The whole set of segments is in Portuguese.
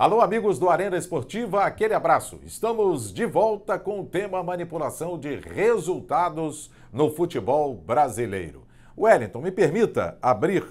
Alô, amigos do Arena Esportiva, aquele abraço. Estamos de volta com o tema manipulação de resultados no futebol brasileiro. Wellington, me permita abrir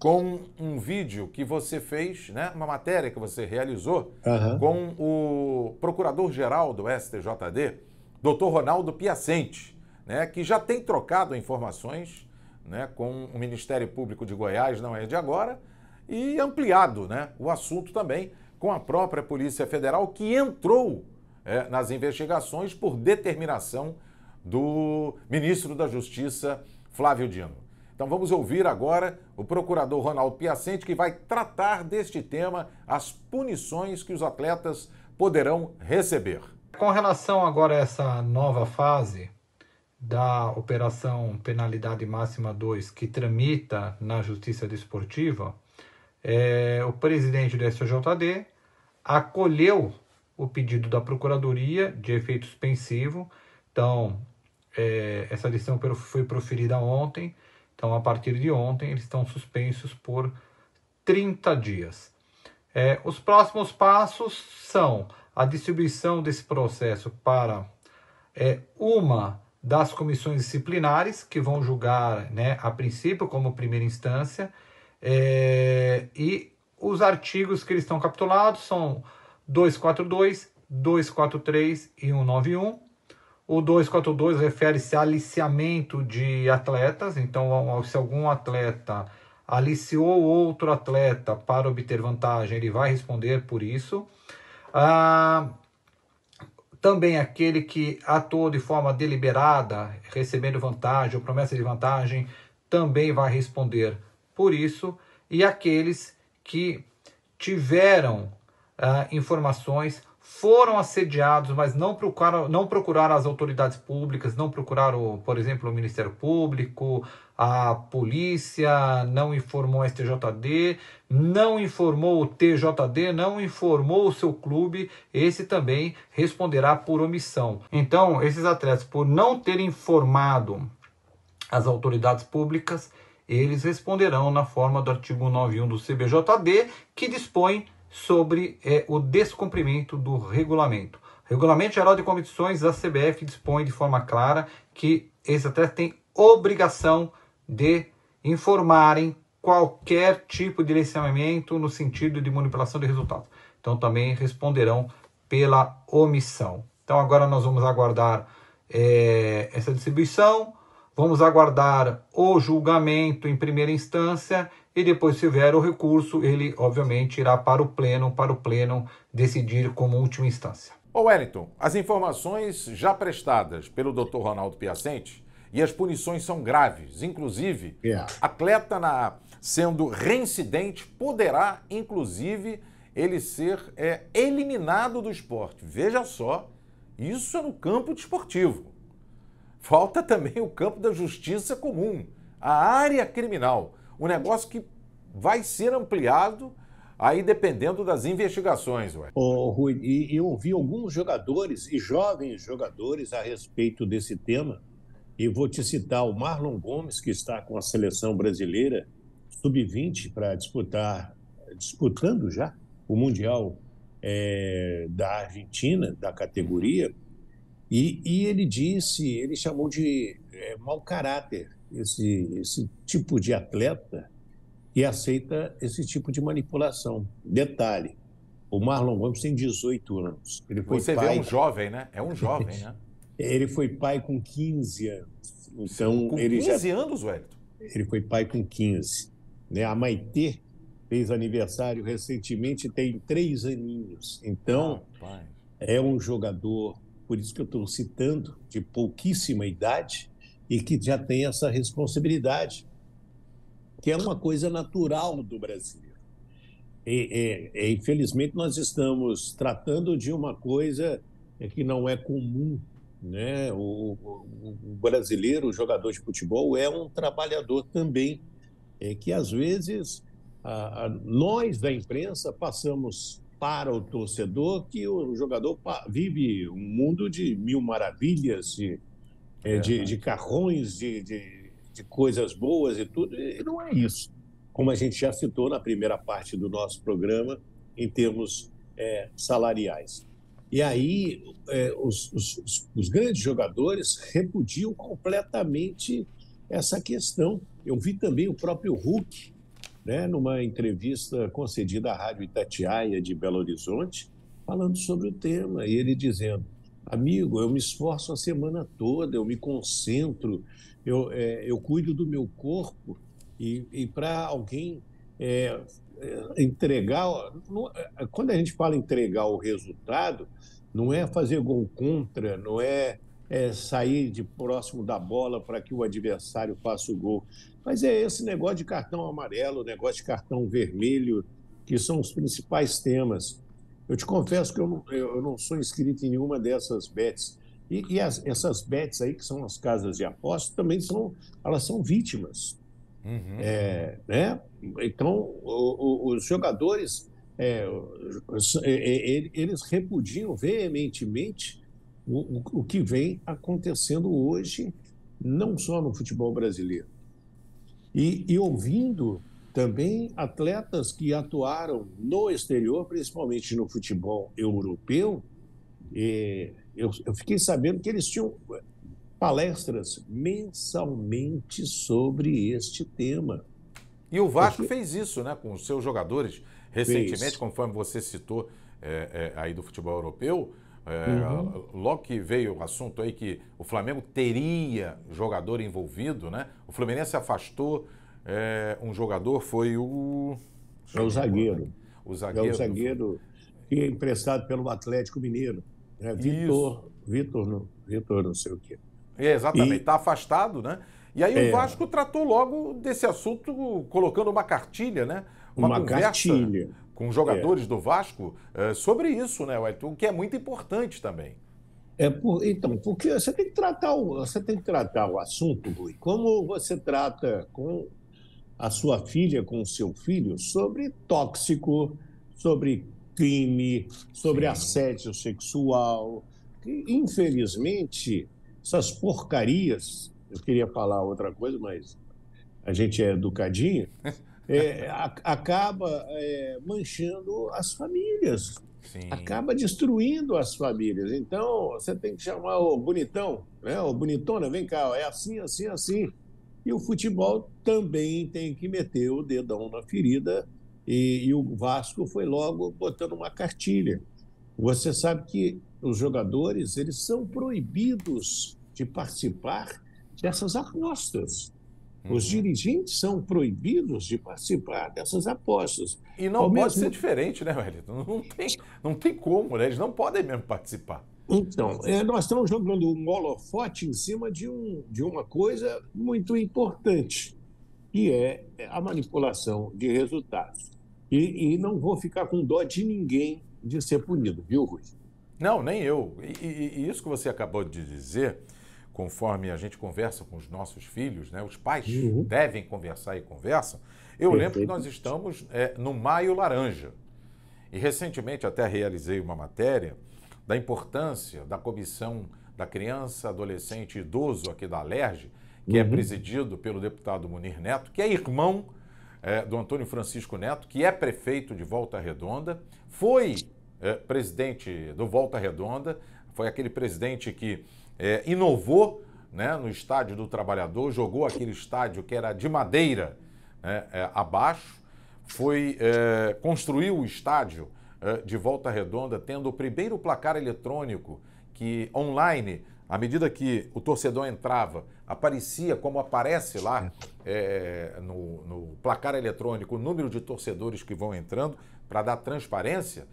com um vídeo que você fez, né, uma matéria que você realizou uhum. com o procurador-geral do STJD, doutor Ronaldo Piacente, né, que já tem trocado informações né, com o Ministério Público de Goiás, não é de agora, e ampliado né, o assunto também com a própria Polícia Federal, que entrou é, nas investigações por determinação do ministro da Justiça, Flávio Dino. Então vamos ouvir agora o procurador Ronaldo Piacente, que vai tratar deste tema, as punições que os atletas poderão receber. Com relação agora a essa nova fase da Operação Penalidade Máxima 2, que tramita na Justiça Desportiva, é, o presidente do SJD acolheu o pedido da Procuradoria de efeito suspensivo. Então, é, essa decisão foi proferida ontem. Então, a partir de ontem, eles estão suspensos por 30 dias. É, os próximos passos são a distribuição desse processo para é, uma das comissões disciplinares, que vão julgar né, a princípio como primeira instância, é, e os artigos que eles estão capitulados são 242, 243 e 191. O 242 refere-se a aliciamento de atletas, então se algum atleta aliciou outro atleta para obter vantagem, ele vai responder por isso. Ah, também aquele que atuou de forma deliberada, recebendo vantagem ou promessa de vantagem, também vai responder por isso. E aqueles que tiveram ah, informações, foram assediados, mas não procuraram, não procuraram as autoridades públicas, não procuraram, por exemplo, o Ministério Público, a polícia, não informou a STJD, não informou o TJD, não informou o seu clube, esse também responderá por omissão. Então, esses atletas, por não terem informado as autoridades públicas, eles responderão na forma do artigo 91 do CBJD, que dispõe sobre é, o descumprimento do regulamento. O regulamento Geral de Competições da CBF dispõe de forma clara que esses atletas têm obrigação de informarem qualquer tipo de licenciamento no sentido de manipulação de resultados. Então também responderão pela omissão. Então agora nós vamos aguardar é, essa distribuição Vamos aguardar o julgamento em primeira instância e depois, se houver o recurso, ele obviamente irá para o pleno, para o pleno decidir como última instância. Ô Wellington, as informações já prestadas pelo Dr. Ronaldo Piacente e as punições são graves, inclusive yeah. É. atleta na sendo reincidente poderá inclusive ele ser é, eliminado do esporte. Veja só, isso é no campo desportivo. Falta também o campo da justiça comum, a área criminal, um negócio que vai ser ampliado aí dependendo das investigações. Ué. Oh, Rui, e eu ouvi alguns jogadores e jovens jogadores a respeito desse tema, e vou te citar o Marlon Gomes, que está com a seleção brasileira sub-20 para disputar, disputando já o Mundial é, da Argentina, da categoria, e, e ele disse, ele chamou de é, mau caráter esse, esse tipo de atleta que aceita esse tipo de manipulação. Detalhe, o Marlon Gomes tem 18 anos. Ele foi Você pai... vê um jovem, né? É um jovem, né? ele foi pai com 15 anos. Então, com ele 15 já... anos, Wellington? Ele foi pai com 15. Né? A Maitê fez aniversário recentemente, tem três aninhos. Então, ah, é um jogador por isso que eu estou citando, de pouquíssima idade e que já tem essa responsabilidade, que é uma coisa natural do brasileiro. E, e, e, infelizmente, nós estamos tratando de uma coisa é, que não é comum. Né? O, o, o brasileiro, o jogador de futebol, é um trabalhador também, é que às vezes a, a, nós da imprensa passamos para o torcedor que o jogador vive um mundo de mil maravilhas, de, é, é de, de carrões, de, de, de, coisas boas e tudo. E não é isso. Como a gente já citou na primeira parte do nosso programa, em termos é, salariais. E aí, é, os, os, os grandes jogadores repudiam completamente essa questão. Eu vi também o próprio Hulk né, numa entrevista concedida à Rádio Itatiaia de Belo Horizonte, falando sobre o tema, e ele dizendo: Amigo, eu me esforço a semana toda, eu me concentro, eu, é, eu cuido do meu corpo, e, e para alguém é, é entregar. É, quando a gente fala entregar o resultado, não é fazer gol contra, não é é, sair de próximo da bola para que o adversário faça o gol. Mas é esse negócio de cartão amarelo, negócio de cartão vermelho, que são os principais temas. Eu te confesso que eu não, eu não sou inscrito em nenhuma dessas bets. E, e as, essas bets aí, que são as casas de aposta, também são, elas são vítimas. Uhum. É, né? Então, o, o, os jogadores, é, é, é eles repudiam veementemente o, o, o que vem acontecendo hoje, não só no futebol brasileiro. E, e ouvindo também atletas que atuaram no exterior, principalmente no futebol europeu, é, eu, eu fiquei sabendo que eles tinham palestras mensalmente sobre este tema. E o Vasco Porque... fez isso né, com os seus jogadores recentemente, fez. conforme você citou é, é, aí do futebol europeu. É, uhum. Logo que veio o assunto aí que o Flamengo teria jogador envolvido, né? O Fluminense afastou é, um jogador, foi o. É o zagueiro. O zagueiro. É o zagueiro que é emprestado pelo Atlético Mineiro. Né? Vitor, Vitor não, Vitor não sei o quê. É, exatamente, está afastado, né? E aí é. o Vasco tratou logo desse assunto, colocando uma cartilha, né? Uma, uma conversa, cartilha com jogadores é. do Vasco eh, sobre isso, né, Wellington? O que é muito importante também. É por, então, porque você tem que tratar o, você tem que tratar o assunto, Rui, como você trata com a sua filha, com o seu filho, sobre tóxico, sobre crime, sobre Sim. assédio sexual. infelizmente, essas porcarias, eu queria falar outra coisa, mas a gente é educadinho, é, a, acaba é, manchando as famílias. Sim. Acaba destruindo as famílias. Então, você tem que chamar o bonitão, né? o bonitona, vem cá, ó, é assim, assim, assim. E o futebol também tem que meter o dedão na ferida. E, e o Vasco foi logo botando uma cartilha. Você sabe que os jogadores eles são proibidos de participar dessas apostas. Os uhum. dirigentes são proibidos de participar dessas apostas. E não Ao pode mesmo... ser diferente, né, Wellington? Não tem, não tem como, né? Eles não podem mesmo participar. Então, é, nós estamos jogando um holofote em cima de, um, de uma coisa muito importante, que é a manipulação de resultados. E, e não vou ficar com dó de ninguém de ser punido, viu, Rui? Não, nem eu. E, e, e isso que você acabou de dizer conforme a gente conversa com os nossos filhos, né? os pais uhum. devem conversar e conversam. Eu lembro que nós estamos é, no Maio Laranja. E recentemente até realizei uma matéria da importância da Comissão da Criança, Adolescente e Idoso aqui da Alerj, que é uhum. é presidido pelo deputado Munir Neto, que é irmão é, do Antônio Francisco Neto, que é prefeito de Volta Redonda, foi é, presidente do Volta Redonda, foi aquele presidente que é, inovou né, no estádio do Trabalhador, jogou aquele estádio que era de madeira né, é, abaixo, foi é, construiu o estádio é, de volta redonda, tendo o primeiro placar eletrônico que online, à medida que o torcedor entrava, aparecia como aparece lá é, no, no placar eletrônico o número de torcedores que vão entrando para dar transparência.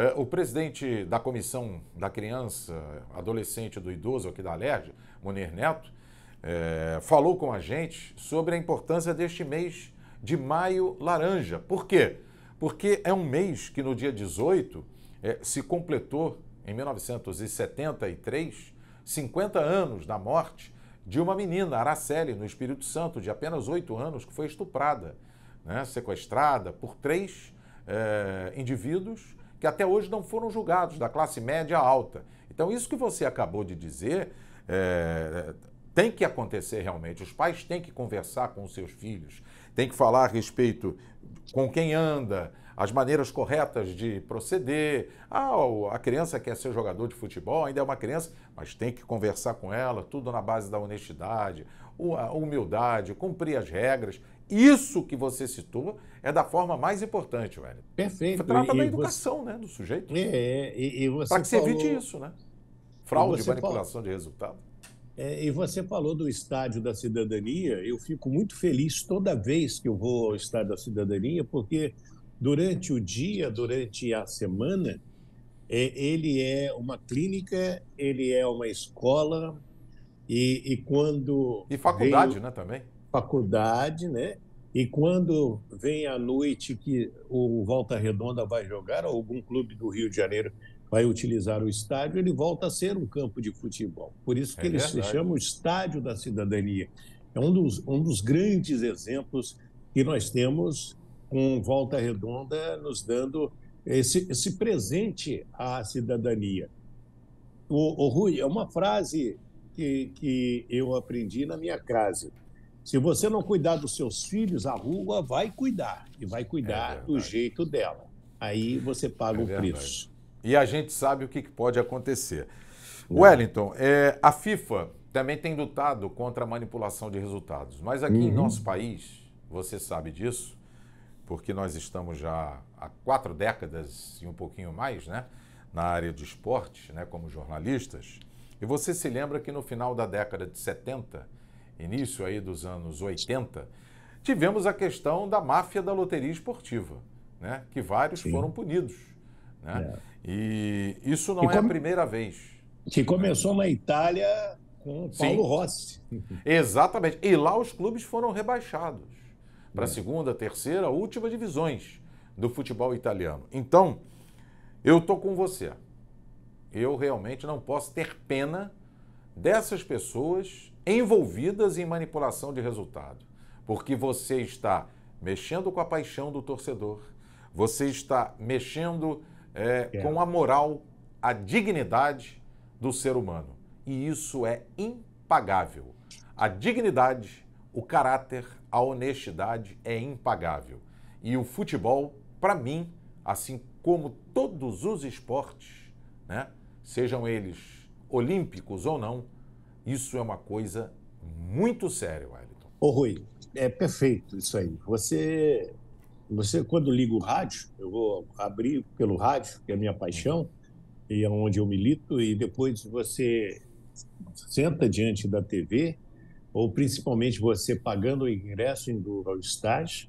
É, o presidente da Comissão da Criança, Adolescente do Idoso aqui da Alerj, Munir Neto, é, falou com a gente sobre a importância deste mês de maio laranja. Por quê? Porque é um mês que no dia 18 é, se completou, em 1973, 50 anos da morte de uma menina, Araceli, no Espírito Santo, de apenas 8 anos, que foi estuprada, né, sequestrada por três é, indivíduos que até hoje não foram julgados, da classe média alta. Então, isso que você acabou de dizer é, tem que acontecer realmente. Os pais têm que conversar com os seus filhos, têm que falar a respeito com quem anda, as maneiras corretas de proceder. Ah, a criança quer ser jogador de futebol, ainda é uma criança, mas tem que conversar com ela, tudo na base da honestidade, a humildade, cumprir as regras. Isso que você citou é da forma mais importante, velho. Perfeito. Trata e da educação, você... né, do sujeito. É, é e, e você Para que falou... evite isso, né? Fraude, manipulação falou... de resultado. É, e você falou do Estádio da Cidadania. Eu fico muito feliz toda vez que eu vou ao Estádio da Cidadania, porque durante o dia, durante a semana, é, ele é uma clínica, ele é uma escola e, e quando e faculdade, veio... né, também faculdade, né? E quando vem a noite que o Volta Redonda vai jogar ou algum clube do Rio de Janeiro vai utilizar o estádio, ele volta a ser um campo de futebol. Por isso que é ele verdade. se chama o Estádio da Cidadania. É um dos, um dos grandes exemplos que nós temos com Volta Redonda nos dando esse, esse presente à cidadania. O, o, Rui, é uma frase que, que eu aprendi na minha casa. Se você não cuidar dos seus filhos, a rua vai cuidar e vai cuidar é do jeito dela. Aí você paga é o preço. E a gente sabe o que pode acontecer. Não. É. Wellington, é, a FIFA também tem lutado contra a manipulação de resultados, mas aqui uhum. em nosso país, você sabe disso, porque nós estamos já há quatro décadas e um pouquinho mais, né, na área de esportes, né, como jornalistas. E você se lembra que no final da década de 70, início aí dos anos 80, tivemos a questão da máfia da loteria esportiva, né, que vários Sim. foram punidos, né? É. E isso não e é a primeira vez. Que começou na Itália com Paulo Sim. Rossi. Exatamente. E lá os clubes foram rebaixados para a é. segunda, terceira, última divisões do futebol italiano. Então, eu estou com você. Eu realmente não posso ter pena dessas pessoas envolvidas em manipulação de resultado, porque você está mexendo com a paixão do torcedor, você está mexendo é, é. com a moral, a dignidade do ser humano. E isso é impagável. A dignidade o caráter, a honestidade é impagável. E o futebol, para mim, assim como todos os esportes, né, sejam eles olímpicos ou não, isso é uma coisa muito séria, Wellington. Ô Rui, é perfeito isso aí. Você, você quando liga o rádio, eu vou abrir pelo rádio, que é a minha paixão, e é onde eu milito, e depois você senta diante da TV ou principalmente você pagando o ingresso indo ao estágio,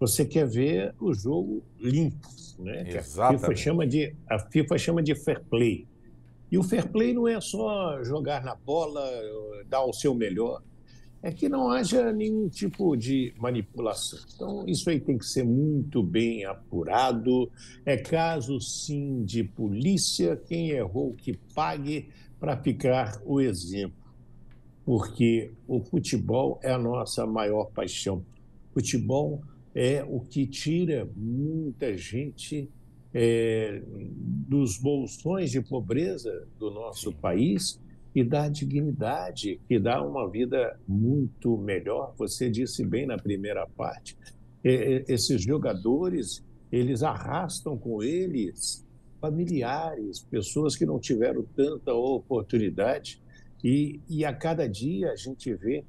você quer ver o jogo limpo, né? Exatamente. a FIFA chama de a FIFA chama de fair play. E o fair play não é só jogar na bola, dar o seu melhor, é que não haja nenhum tipo de manipulação. Então, isso aí tem que ser muito bem apurado. É caso sim de polícia, quem errou que pague para ficar o exemplo porque o futebol é a nossa maior paixão. Futebol é o que tira muita gente é, dos bolsões de pobreza do nosso Sim. país e dá dignidade, que dá uma vida muito melhor. Você disse bem na primeira parte. É, esses jogadores, eles arrastam com eles familiares, pessoas que não tiveram tanta oportunidade e, e a cada dia a gente vê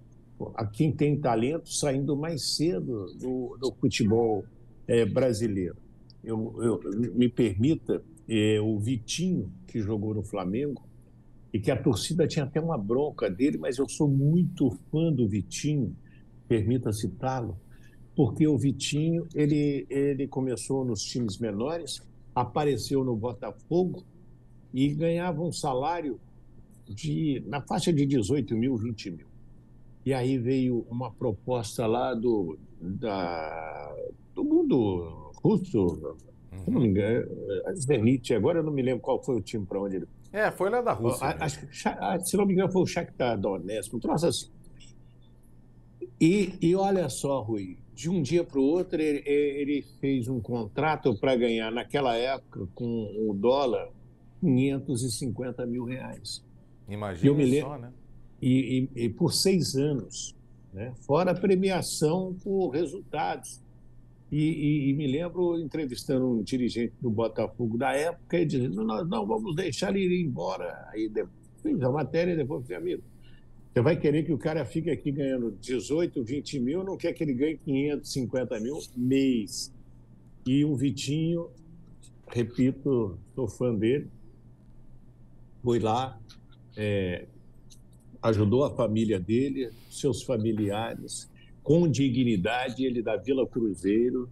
a quem tem talento saindo mais cedo do, do futebol é, brasileiro. Eu, eu, me permita, é, o Vitinho, que jogou no Flamengo, e que a torcida tinha até uma bronca dele, mas eu sou muito fã do Vitinho, permita citá-lo, porque o Vitinho ele, ele começou nos times menores, apareceu no Botafogo e ganhava um salário de, na faixa de 18 mil, 20 mil. E aí veio uma proposta lá do, da, do mundo russo, uhum. engano Zenit, agora eu não me lembro qual foi o time para onde ele. É, foi lá da Rússia. Né? Ah, se não me engano, foi o Shakhtar Donetsk, um troço assim. E, e olha só, Rui, de um dia para o outro, ele, ele, fez um contrato para ganhar, naquela época, com o dólar, 550 mil reais. Imagina só, né? E, e, e, por seis anos, né? fora a premiação por resultados. E, e, me lembro entrevistando um dirigente do Botafogo da época e dizendo: Nós não vamos deixar ele ir embora. Aí fiz a matéria e depois falei: Amigo, você vai querer que o cara fique aqui ganhando 18, 20 mil, não quer que ele ganhe 550 mil mês. E o Vitinho, repito, sou fã dele, foi lá, é, ajudou a família dele, seus familiares, com dignidade, ele da Vila Cruzeiro,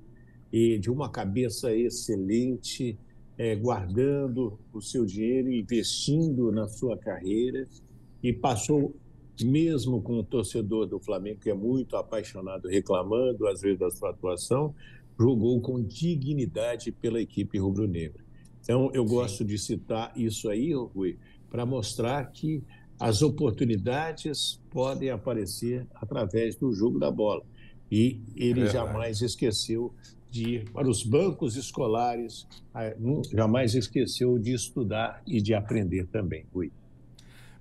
e de uma cabeça excelente, é, guardando o seu dinheiro, investindo na sua carreira, e passou, mesmo com o torcedor do Flamengo, que é muito apaixonado, reclamando às vezes da sua atuação, jogou com dignidade pela equipe rubro-negra. Então, eu Sim. gosto de citar isso aí, Rui, para mostrar que as oportunidades podem aparecer através do jogo da bola. E ele é jamais esqueceu de ir para os bancos escolares, jamais esqueceu de estudar e de aprender também, Rui.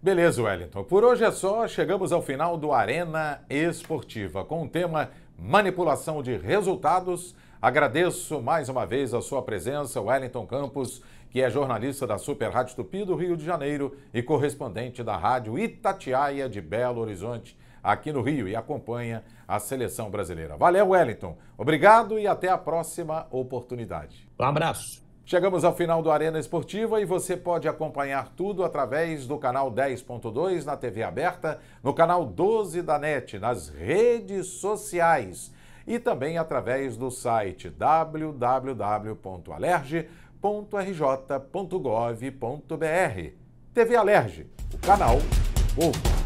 Beleza, Wellington. Por hoje é só, chegamos ao final do Arena Esportiva com o tema Manipulação de Resultados. Agradeço mais uma vez a sua presença, Wellington Campos, que é jornalista da Super Rádio Tupi do Rio de Janeiro e correspondente da Rádio Itatiaia de Belo Horizonte, aqui no Rio, e acompanha a seleção brasileira. Valeu, Wellington. Obrigado e até a próxima oportunidade. Um abraço. Chegamos ao final do Arena Esportiva e você pode acompanhar tudo através do canal 10.2 na TV aberta, no canal 12 da NET, nas redes sociais e também através do site www.alerge.com.br www.rj.gov.br. TV Alerge, o canal do povo.